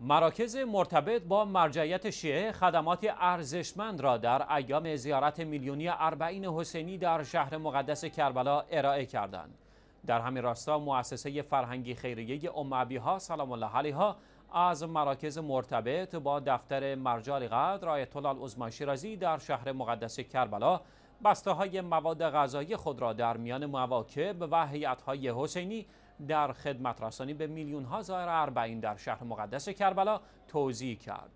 مراکز مرتبط با مرجعیت شیعه خدمات ارزشمند را در ایام زیارت میلیونی اربعین حسینی در شهر مقدس کربلا ارائه کردند. در همین راستا مؤسسه فرهنگی خیریه امعبی ها سلام الله علیها از مراکز مرتبط با دفتر مرجع قدر آیت الله شیرازی در شهر مقدس کربلا بسته های مواد غذایی خود را در میان مواکب و هیئت های حسینی در خدمت رسانی به میلیون ها زائر اربعین در شهر مقدس کربلا توضیح کرد.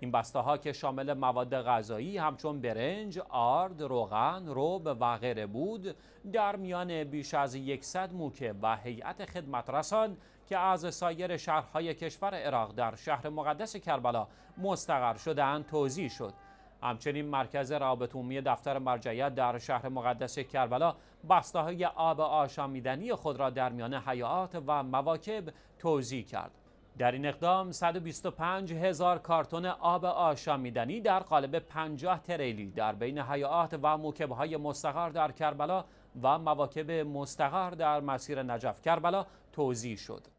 این بسته ها که شامل مواد غذایی همچون برنج، آرد، روغن، روب و غیره بود در میان بیش از 100 موکه و هیئت خدمت رسان که از سایر شهرهای کشور عراق در شهر مقدس کربلا مستقر شدند توضیح شد. همچنین مرکز روابط عمومی دفتر مرجعیت در شهر مقدس کربلا بسته‌های آب آشامیدنی خود را در میان حیات و مواکب توضیح کرد. در این اقدام 125 هزار کارتون آب آشامیدنی در قالب 50 تریلی در بین حیات و موکبهای مستقر در کربلا و مواکب مستقر در مسیر نجف کربلا توضیح شد.